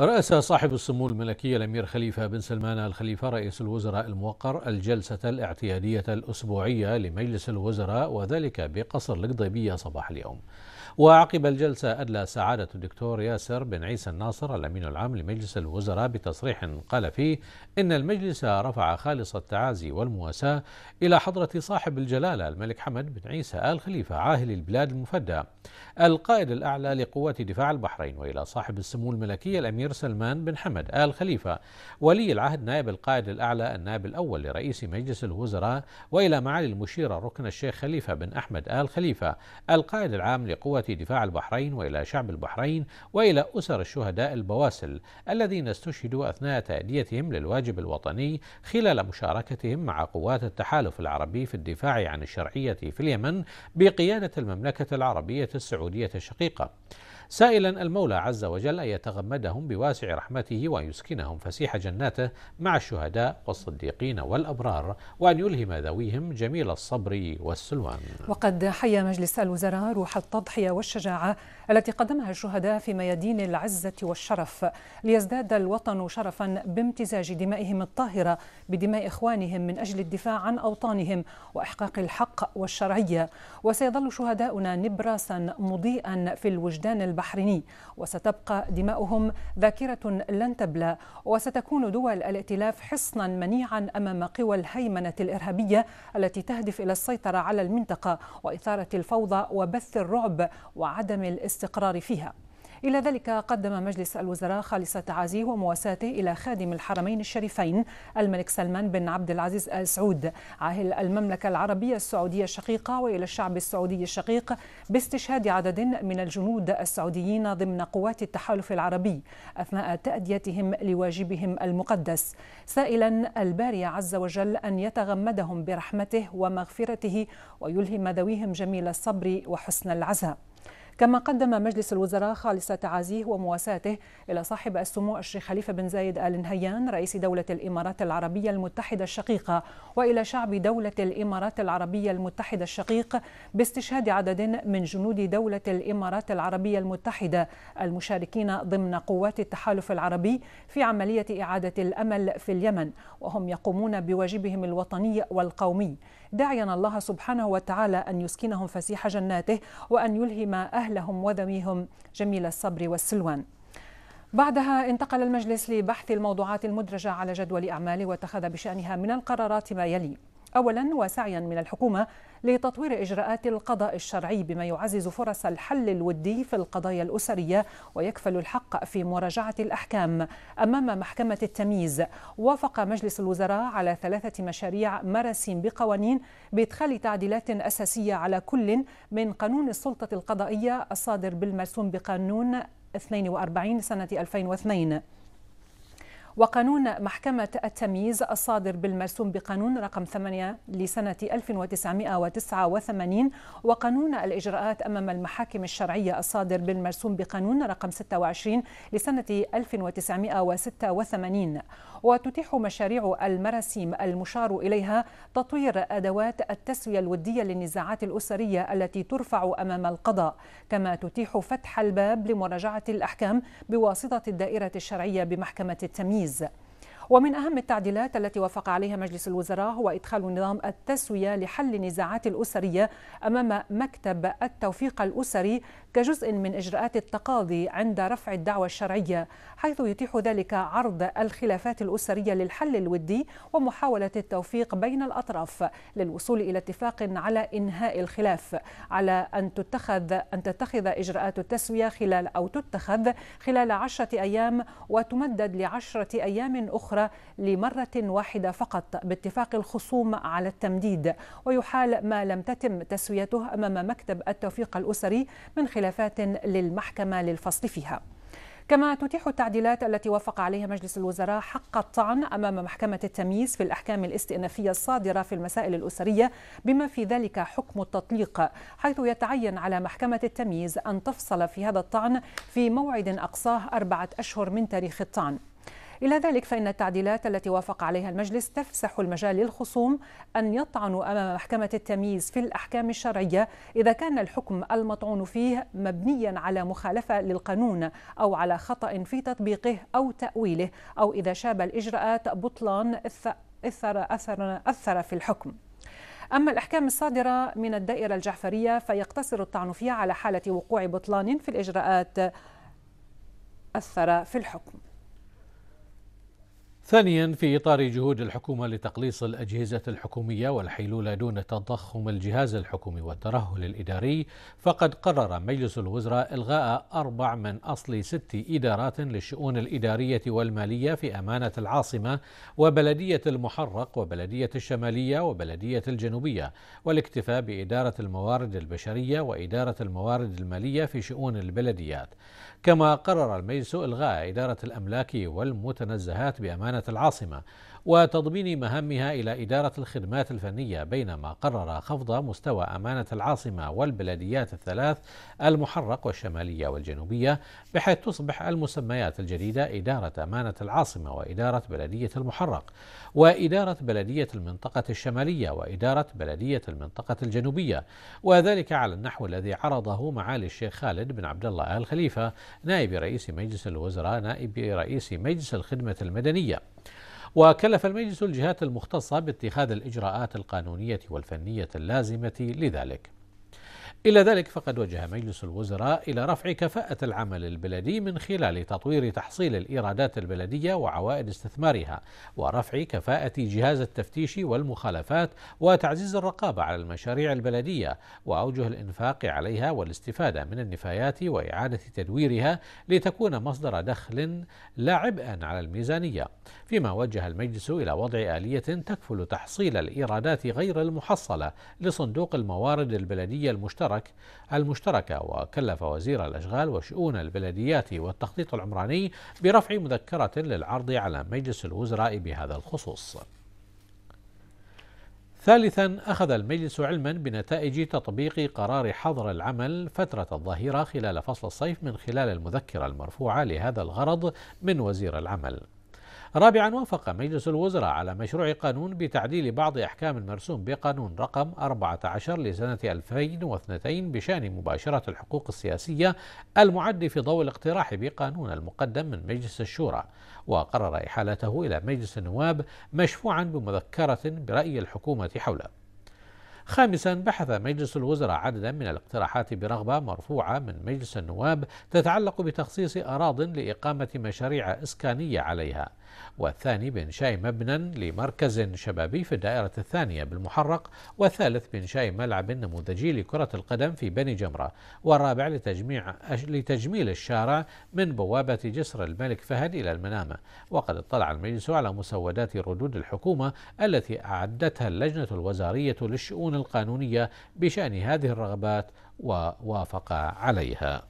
رأس صاحب السمو الملكي الأمير خليفة بن سلمان الخليفة رئيس الوزراء الموقر الجلسة الاعتيادية الأسبوعية لمجلس الوزراء وذلك بقصر القضيبية صباح اليوم وعقب الجلسة أدلى سعادة الدكتور ياسر بن عيسى الناصر الأمين العام لمجلس الوزراء بتصريح قال فيه إن المجلس رفع خالص التعازي والمواساة إلى حضرة صاحب الجلالة الملك حمد بن عيسى آل خليفة عاهل البلاد المفدى القائد الأعلى لقوات دفاع البحرين وإلى صاحب السمو الملكي الأمير سلمان بن حمد آل خليفة ولي العهد نائب القائد الأعلى النائب الأول لرئيس مجلس الوزراء وإلى معالي المشير الركن الشيخ خليفة بن أحمد آل خليفة القائد العام لقوات دفاع البحرين والى شعب البحرين والى اسر الشهداء البواسل الذين استشهدوا اثناء تاديتهم للواجب الوطني خلال مشاركتهم مع قوات التحالف العربي في الدفاع عن الشرعيه في اليمن بقياده المملكه العربيه السعوديه الشقيقه. سائلا المولى عز وجل أن يتغمدهم بواسع رحمته وأن يسكنهم فسيح جناته مع الشهداء والصديقين والأبرار وأن يلهم ذويهم جميل الصبر والسلوان وقد حيا مجلس الوزراء روح التضحية والشجاعة التي قدمها الشهداء في ميادين العزة والشرف ليزداد الوطن شرفا بامتزاج دمائهم الطاهرة بدماء إخوانهم من أجل الدفاع عن أوطانهم وإحقاق الحق والشرعية وسيظل شهداؤنا نبراسا مضيئا في الوجدان البشري البحريني وستبقى دماؤهم ذاكرة لن تبلى وستكون دول الائتلاف حصنا منيعا أمام قوى الهيمنة الإرهابية التي تهدف إلى السيطرة على المنطقة وإثارة الفوضى وبث الرعب وعدم الاستقرار فيها إلى ذلك قدم مجلس الوزراء خالص تعازيه ومواساته إلى خادم الحرمين الشريفين الملك سلمان بن عبد العزيز آل سعود عاهل المملكة العربية السعودية الشقيقة وإلى الشعب السعودي الشقيق باستشهاد عدد من الجنود السعوديين ضمن قوات التحالف العربي أثناء تأديتهم لواجبهم المقدس سائلا الباري عز وجل أن يتغمدهم برحمته ومغفرته ويلهم ذويهم جميل الصبر وحسن العزاء كما قدم مجلس الوزراء خالص تعازيه ومواساته إلى صاحب السمو الشيخ خليفة بن زايد آل نهيان رئيس دولة الإمارات العربية المتحدة الشقيقة وإلى شعب دولة الإمارات العربية المتحدة الشقيق باستشهاد عدد من جنود دولة الإمارات العربية المتحدة المشاركين ضمن قوات التحالف العربي في عملية إعادة الأمل في اليمن وهم يقومون بواجبهم الوطني والقومي داعيا الله سبحانه وتعالى أن يسكنهم فسيح جناته وأن يلهم أهلهم وذويهم جميل الصبر والسلوان بعدها انتقل المجلس لبحث الموضوعات المدرجة على جدول أعماله واتخذ بشأنها من القرارات ما يلي أولا وسعيا من الحكومة لتطوير إجراءات القضاء الشرعي بما يعزز فرص الحل الودي في القضايا الأسرية ويكفل الحق في مراجعة الأحكام أمام محكمة التمييز وافق مجلس الوزراء على ثلاثة مشاريع مراسيم بقوانين بإدخال تعديلات أساسية على كل من قانون السلطة القضائية الصادر بالمرسوم بقانون 42 سنة 2002 وقانون محكمة التمييز الصادر بالمرسوم بقانون رقم 8 لسنة 1989 وقانون الإجراءات أمام المحاكم الشرعية الصادر بالمرسوم بقانون رقم 26 لسنة 1986 وتتيح مشاريع المراسيم المشار إليها تطوير أدوات التسوية الودية للنزاعات الأسرية التي ترفع أمام القضاء كما تتيح فتح الباب لمراجعة الأحكام بواسطة الدائرة الشرعية بمحكمة التمييز Anvisa. ومن أهم التعديلات التي وافق عليها مجلس الوزراء هو إدخال نظام التسوية لحل النزاعات الأسرية أمام مكتب التوفيق الأسري كجزء من إجراءات التقاضي عند رفع الدعوى الشرعية حيث يتيح ذلك عرض الخلافات الأسرية للحل الودي ومحاولة التوفيق بين الأطراف للوصول إلى اتفاق على إنهاء الخلاف على أن تتخذ أن تتخذ إجراءات التسوية خلال أو تتخذ خلال عشرة أيام وتمدد لعشرة أيام أخرى الإدارة لمرة واحدة فقط باتفاق الخصوم على التمديد ويحال ما لم تتم تسويته أمام مكتب التوفيق الأسري من خلافات للمحكمة للفصل فيها كما تتيح التعديلات التي وافق عليها مجلس الوزراء حق الطعن امام محكمه التمييز في الاحكام الاستئنافيه الصادره في المسائل الاسريه بما في ذلك حكم التطليق حيث يتعين على محكمه التمييز ان تفصل في هذا الطعن في موعد اقصاه اربعه اشهر من تاريخ الطعن إلى ذلك فإن التعديلات التي وافق عليها المجلس تفسح المجال للخصوم أن يطعنوا أمام محكمة التمييز في الأحكام الشرعية إذا كان الحكم المطعون فيه مبنيا على مخالفة للقانون أو على خطأ في تطبيقه أو تأويله أو إذا شاب الإجراءات بطلان أثر, أثر, أثر في الحكم أما الأحكام الصادرة من الدائرة الجعفرية فيقتصر الطعن فيها على حالة وقوع بطلان في الإجراءات أثر في الحكم ثانيا في إطار جهود الحكومة لتقليص الأجهزة الحكومية والحيلولة دون تضخم الجهاز الحكومي والترهل الإداري فقد قرر مجلس الوزراء إلغاء أربع من أصل ست إدارات للشؤون الإدارية والمالية في أمانة العاصمة وبلدية المحرق وبلدية الشمالية وبلدية الجنوبية والاكتفاء بإدارة الموارد البشرية وإدارة الموارد المالية في شؤون البلديات كما قرر المجلس إلغاء إدارة الأملاك والمتنزهات بأمانة كانت العاصمة وتضمين مهامها إلى إدارة الخدمات الفنية بينما قرر خفض مستوى أمانة العاصمة والبلديات الثلاث المحرق والشمالية والجنوبية بحيث تصبح المسميات الجديدة إدارة أمانة العاصمة وإدارة بلدية المحرق وإدارة بلدية المنطقة الشمالية وإدارة بلدية المنطقة الجنوبية وذلك على النحو الذي عرضه معالي الشيخ خالد بن عبد الله آل خليفة نائب رئيس مجلس الوزراء نائب رئيس مجلس الخدمة المدنية وكلف المجلس الجهات المختصة باتخاذ الإجراءات القانونية والفنية اللازمة لذلك إلى ذلك فقد وجه مجلس الوزراء إلى رفع كفاءة العمل البلدي من خلال تطوير تحصيل الإيرادات البلدية وعوائد استثمارها ورفع كفاءة جهاز التفتيش والمخالفات وتعزيز الرقابة على المشاريع البلدية وأوجه الإنفاق عليها والاستفادة من النفايات وإعادة تدويرها لتكون مصدر دخل لا عبئا على الميزانية فيما وجه المجلس إلى وضع آلية تكفل تحصيل الإيرادات غير المحصلة لصندوق الموارد البلدية المشتركة المشترك المشتركة وكلف وزير الأشغال وشؤون البلديات والتخطيط العمراني برفع مذكرة للعرض على مجلس الوزراء بهذا الخصوص ثالثا أخذ المجلس علما بنتائج تطبيق قرار حظر العمل فترة الظهيرة خلال فصل الصيف من خلال المذكرة المرفوعة لهذا الغرض من وزير العمل رابعا وافق مجلس الوزراء على مشروع قانون بتعديل بعض أحكام المرسوم بقانون رقم 14 لسنة 2002 بشأن مباشرة الحقوق السياسية المعد في ضوء الاقتراح بقانون المقدم من مجلس الشورى وقرر إحالته إلى مجلس النواب مشفوعا بمذكرة برأي الحكومة حوله خامسا بحث مجلس الوزراء عددا من الاقتراحات برغبة مرفوعة من مجلس النواب تتعلق بتخصيص أراض لإقامة مشاريع إسكانية عليها والثاني بإنشاء مبنى لمركز شبابي في الدائرة الثانية بالمحرق والثالث بإنشاء ملعب نموذجي لكرة القدم في بني جمرة والرابع لتجميع لتجميل الشارع من بوابة جسر الملك فهد إلى المنامة وقد اطلع المجلس على مسودات ردود الحكومة التي أعدتها اللجنة الوزارية للشؤون القانونية بشأن هذه الرغبات ووافق عليها